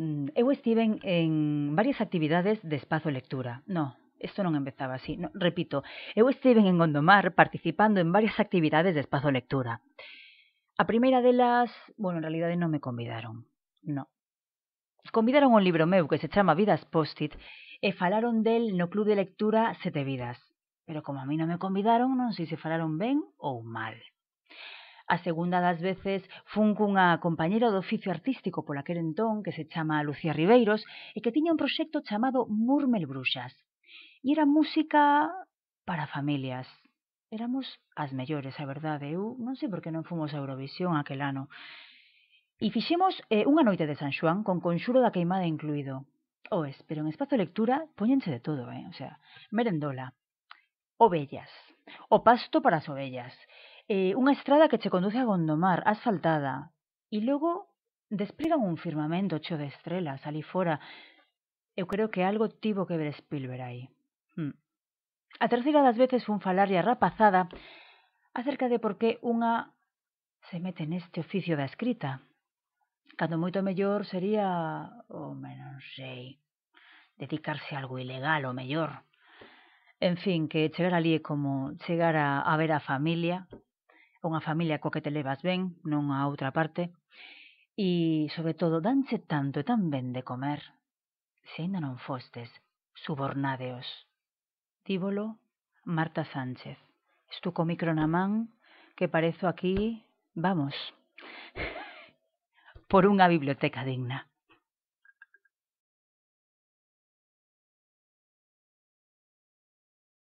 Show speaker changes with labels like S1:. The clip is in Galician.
S1: Mm, eu estiven en varias actividades de espazo lectura. No, isto non empezaba así. No, repito, eu estiven en Gondomar participando en varias actividades de espazo lectura. A primeira delas, bueno, en realidade non me convidaron. No. Convidaron un libro meu que se chama Vidas Post-it e falaron del no Club de Lectura Sete Vidas. Pero como a mí non me convidaron, non sei se falaron ben ou mal. A segunda das veces fun cunha compañera do oficio artístico por aquel entón que se chama Lucía Ribeiros e que tiña un proxecto chamado Murmel Bruxas. E era música para familias. Éramos as mellores, a verdade. Eu non sei por que non fomos a Eurovisión aquel ano. E fixemos eh, unha noite de San Xoán con conxuro da queimada incluído. Oes, pero en espazo de lectura poñense de todo, eh? O sea, merendola, ovellas, o pasto para as ovellas, eh, unha estrada que che conduce a Gondomar, asfaltada, e logo despregan un firmamento cheo de estrelas ali fora. Eu creo que algo tivo que ver Spielberg aí. Hmm. A terceira das veces fun falarlle a rapazada acerca de por que unha se mete neste oficio da escrita. Cando moito mellor sería, ou oh, sei, dedicarse a algo ilegal ou mellor. En fin, que chegar ali é como chegar a, a ver a familia, unha familia co que te levas bien, non a otra parte, Y, e, sobre todo, danse tanto e tan ben de comer. si ainda non fostes, subornádeos. Díbolo Marta Sánchez. Estou co que parezo aquí, vamos, por una biblioteca digna.